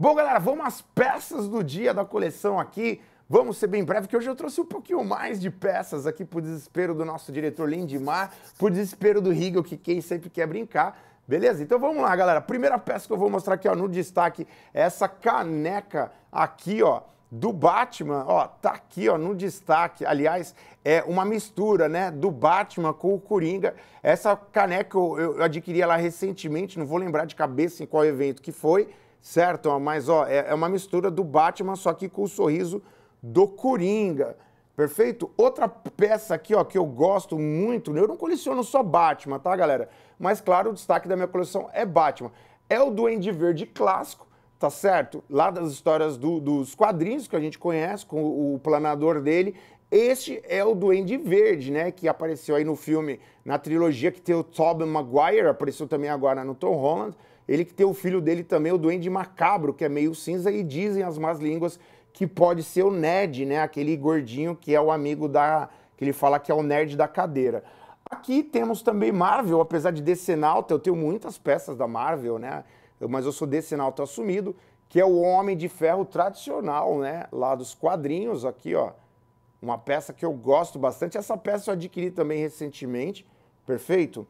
Bom, galera, vamos às peças do dia da coleção aqui. Vamos ser bem breve, que hoje eu trouxe um pouquinho mais de peças aqui por desespero do nosso diretor Lindimar, por desespero do Rigel que quem sempre quer brincar. Beleza? Então vamos lá, galera. Primeira peça que eu vou mostrar aqui, ó, no destaque, é essa caneca aqui, ó, do Batman, ó, tá aqui, ó, no destaque. Aliás, é uma mistura, né, do Batman com o Coringa. Essa caneca eu, eu adquiri ela recentemente, não vou lembrar de cabeça em qual evento que foi, certo? Mas ó, é, é uma mistura do Batman, só que com o sorriso do Coringa. Perfeito? Outra peça aqui, ó, que eu gosto muito, né? eu não coleciono só Batman, tá, galera? Mas claro, o destaque da minha coleção é Batman. É o Duende Verde clássico, tá certo? Lá das histórias do, dos quadrinhos que a gente conhece, com o, o planador dele. Este é o Duende Verde, né? Que apareceu aí no filme, na trilogia que tem o Tobey Maguire, apareceu também agora no Tom Holland. Ele que tem o filho dele também, o Duende Macabro, que é meio cinza, e dizem as más línguas que pode ser o Ned, né? Aquele gordinho que é o amigo da. que ele fala que é o nerd da cadeira. Aqui temos também Marvel, apesar de Decenalta, eu tenho muitas peças da Marvel, né? mas eu sou Decenalta assumido, que é o Homem de Ferro tradicional, né? Lá dos quadrinhos, aqui, ó. Uma peça que eu gosto bastante. Essa peça eu adquiri também recentemente, perfeito?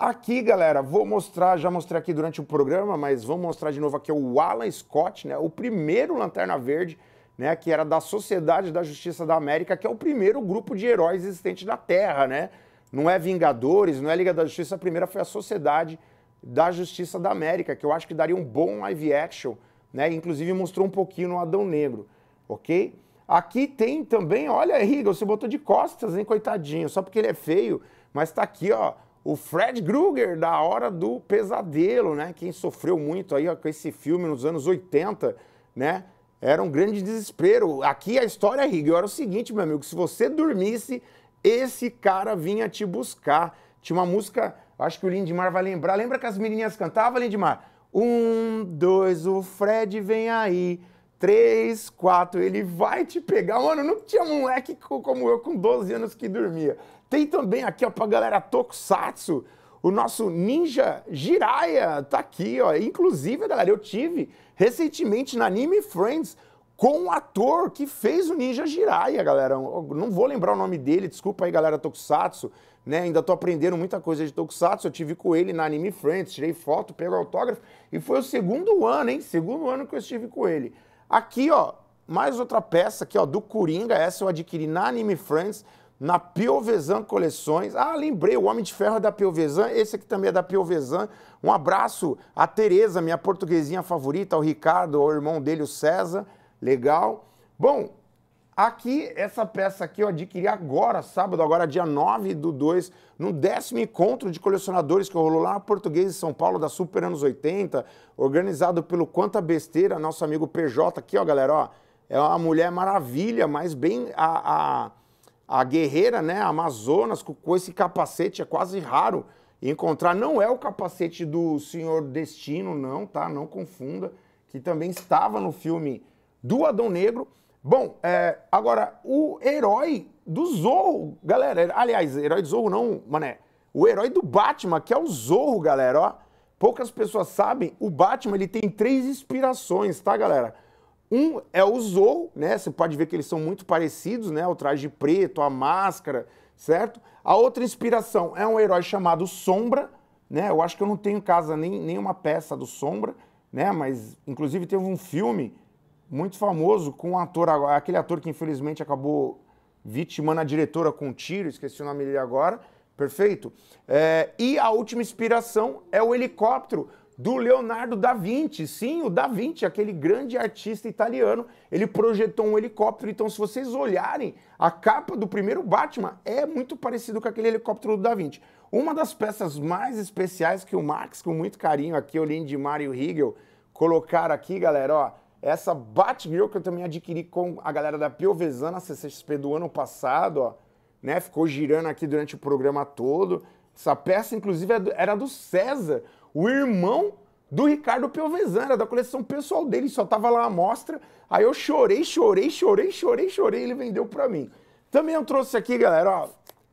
Aqui, galera, vou mostrar, já mostrei aqui durante o programa, mas vou mostrar de novo aqui o Alan Scott, né? O primeiro Lanterna Verde, né? Que era da Sociedade da Justiça da América, que é o primeiro grupo de heróis existente na Terra, né? Não é Vingadores, não é Liga da Justiça, a primeira foi a Sociedade da Justiça da América, que eu acho que daria um bom live action, né? Inclusive mostrou um pouquinho no Adão Negro, ok? Aqui tem também, olha aí, você botou de costas, hein, coitadinho, só porque ele é feio, mas tá aqui, ó o Fred Krueger da Hora do Pesadelo, né? Quem sofreu muito aí ó, com esse filme nos anos 80, né? Era um grande desespero. Aqui a história é rigor era o seguinte, meu amigo, se você dormisse, esse cara vinha te buscar. Tinha uma música, acho que o Lindmar vai lembrar. Lembra que as menininhas cantavam, Lindmar? Um, dois, o Fred vem aí três, quatro, ele vai te pegar. Mano, não tinha moleque como eu com 12 anos que dormia. Tem também aqui, ó, pra galera Tokusatsu, o nosso ninja Jiraiya tá aqui, ó. Inclusive, galera, eu tive recentemente na Anime Friends com o um ator que fez o Ninja Jiraiya, galera. não vou lembrar o nome dele, desculpa aí, galera Tokusatsu, né? Ainda tô aprendendo muita coisa de Tokusatsu. Eu tive com ele na Anime Friends, tirei foto, pego autógrafo e foi o segundo ano, hein? Segundo ano que eu estive com ele. Aqui, ó, mais outra peça aqui, ó, do Coringa. Essa eu adquiri na Anime Friends, na Piovesan Coleções. Ah, lembrei, o Homem de Ferro é da Piovesan, esse aqui também é da Piovesan. Um abraço à Tereza, minha portuguesinha favorita, ao Ricardo, ao irmão dele, o César. Legal. Bom, Aqui, essa peça aqui eu adquiri agora, sábado, agora dia 9 do 2, no décimo encontro de colecionadores que rolou lá na Portuguesa de São Paulo, da Super Anos 80, organizado pelo Quanta Besteira, nosso amigo PJ aqui, ó, galera, ó. É uma mulher maravilha, mas bem a, a, a guerreira, né, Amazonas, com, com esse capacete, é quase raro encontrar. Não é o capacete do Senhor Destino, não, tá? Não confunda, que também estava no filme do Adão Negro, Bom, é, agora, o herói do Zorro, galera. É, aliás, herói do Zorro não, mané. O herói do Batman, que é o Zorro, galera, ó. Poucas pessoas sabem, o Batman, ele tem três inspirações, tá, galera? Um é o Zorro, né? Você pode ver que eles são muito parecidos, né? O traje preto, a máscara, certo? A outra inspiração é um herói chamado Sombra, né? Eu acho que eu não tenho em casa nem, nenhuma peça do Sombra, né? Mas, inclusive, teve um filme muito famoso com um ator, aquele ator que infelizmente acabou vitimando a diretora com um tiro, esqueci o nome dele agora, perfeito? É, e a última inspiração é o helicóptero do Leonardo da Vinci. Sim, o da Vinci, aquele grande artista italiano, ele projetou um helicóptero. Então, se vocês olharem, a capa do primeiro Batman é muito parecido com aquele helicóptero do da Vinci. Uma das peças mais especiais que o Max, com muito carinho aqui, o Lindy Mario Riegel, colocaram aqui, galera, ó, essa Batgirl que eu também adquiri com a galera da Piovesana CCXP do ano passado, ó, né? Ficou girando aqui durante o programa todo. Essa peça, inclusive, é era do César, o irmão do Ricardo Piovesana, da coleção pessoal dele, só tava lá a amostra. Aí eu chorei, chorei, chorei, chorei, chorei, ele vendeu para mim. Também eu trouxe aqui, galera, ó,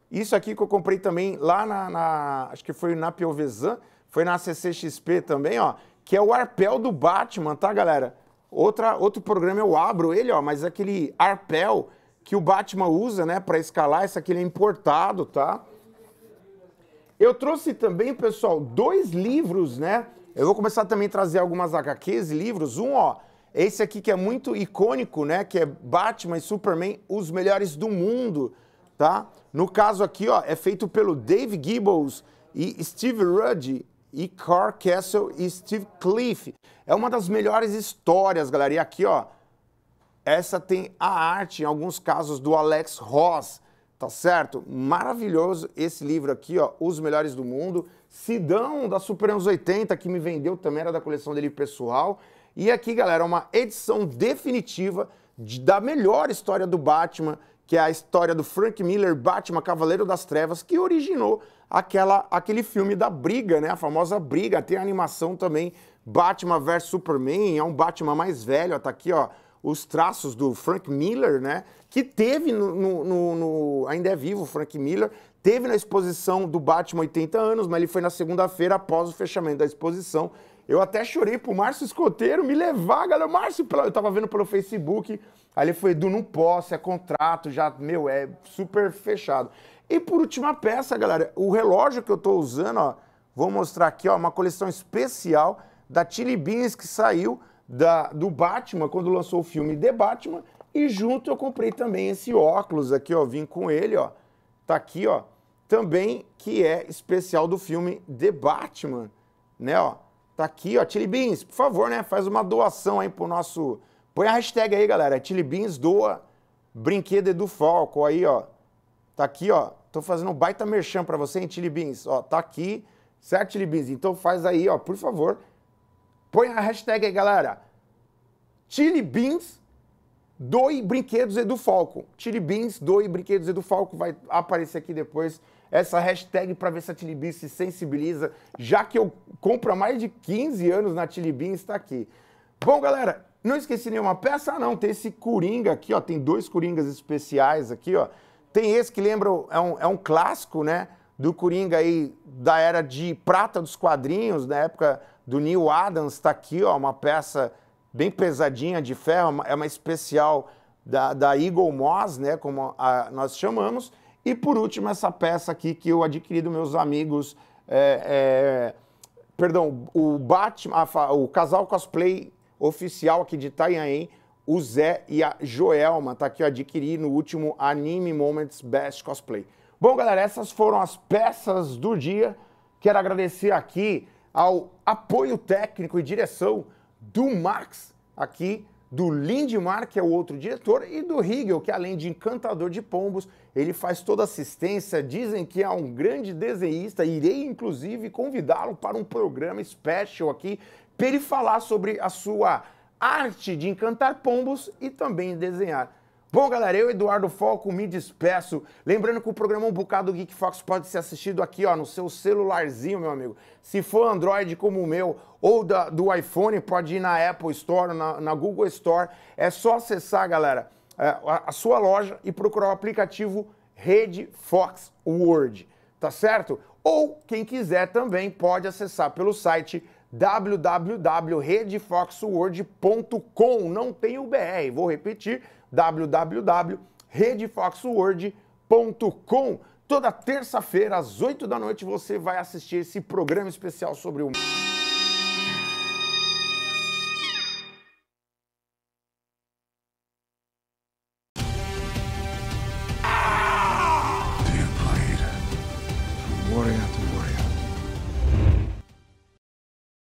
isso aqui que eu comprei também lá na, na acho que foi na Piovesan, foi na CCXP também, ó, que é o arpel do Batman, tá, galera? Outra, outro programa eu abro ele, ó, mas aquele arpel que o Batman usa, né, para escalar, esse aqui ele é importado, tá? Eu trouxe também, pessoal, dois livros, né? Eu vou começar também a trazer algumas HQs e livros. Um, ó, esse aqui que é muito icônico, né, que é Batman e Superman, os melhores do mundo, tá? No caso aqui, ó, é feito pelo Dave Gibbons e Steve Rudd, e Carl Castle e Steve Cliff. É uma das melhores histórias, galera. E aqui, ó, essa tem a arte, em alguns casos, do Alex Ross, tá certo? Maravilhoso esse livro aqui, ó, Os Melhores do Mundo. Sidão, da Super Anos 80, que me vendeu também, era da coleção dele pessoal. E aqui, galera, uma edição definitiva de, da melhor história do Batman, que é a história do Frank Miller, Batman, Cavaleiro das Trevas, que originou aquela, aquele filme da briga, né? A famosa briga. Tem a animação também, Batman vs Superman, é um Batman mais velho, tá aqui, ó, os traços do Frank Miller, né? Que teve no, no, no, no ainda é vivo o Frank Miller, teve na exposição do Batman 80 anos, mas ele foi na segunda-feira após o fechamento da exposição. Eu até chorei pro Márcio Escoteiro me levar, galera. Márcio, eu tava vendo pelo Facebook Aí ele falou, Edu, não posso, é contrato, já, meu, é super fechado. E por última peça, galera, o relógio que eu tô usando, ó, vou mostrar aqui, ó, uma coleção especial da Tilly Beans que saiu da, do Batman, quando lançou o filme The Batman, e junto eu comprei também esse óculos aqui, ó, vim com ele, ó, tá aqui, ó, também que é especial do filme The Batman, né, ó, tá aqui, ó, Tilly Beans, por favor, né, faz uma doação aí pro nosso Põe a hashtag aí, galera. Tilly Beans doa brinquedo do Falco. Aí, ó. Tá aqui, ó. Tô fazendo um baita merchan para você, hein, Tilly Beans. Ó, tá aqui. Certo, Tilly Beans? Então faz aí, ó, por favor. Põe a hashtag aí, galera. Tilly Beans doe brinquedos do Falco. Tilly Beans doe brinquedos do Falco. Vai aparecer aqui depois essa hashtag para ver se a Tilly Beans se sensibiliza, já que eu compro há mais de 15 anos na Tilly Beans, está aqui. Bom, galera, não esqueci nenhuma peça, ah, não. Tem esse Coringa aqui, ó. Tem dois Coringas especiais aqui, ó. Tem esse que lembra, é um, é um clássico, né? Do Coringa aí da era de prata dos quadrinhos, na época do Neil Adams, tá aqui, ó. Uma peça bem pesadinha de ferro, é uma é especial da, da Eagle Moss, né? Como a, a, nós chamamos. E por último, essa peça aqui que eu adquiri dos meus amigos. É, é, perdão, o Batman, o casal cosplay oficial aqui de Itanhaém, o Zé e a Joelma, tá aqui, eu adquiri no último Anime Moments Best Cosplay. Bom, galera, essas foram as peças do dia. Quero agradecer aqui ao apoio técnico e direção do Max, aqui, do Lindmar, que é o outro diretor, e do Riegel, que além de encantador de pombos, ele faz toda assistência. Dizem que é um grande desenhista. Irei, inclusive, convidá-lo para um programa especial aqui para ele falar sobre a sua arte de encantar pombos e também desenhar. Bom, galera, eu, Eduardo Falco, me despeço. Lembrando que o programa Um Bocado Geek Fox pode ser assistido aqui, ó, no seu celularzinho, meu amigo. Se for Android como o meu ou da, do iPhone, pode ir na Apple Store, na, na Google Store. É só acessar, galera, é, a, a sua loja e procurar o aplicativo Rede Fox Word, tá certo? Ou quem quiser também pode acessar pelo site www.redefoxword.com. Não tem o BR, vou repetir, www.redefoxword.com. Toda terça-feira, às 8 da noite, você vai assistir esse programa especial sobre o...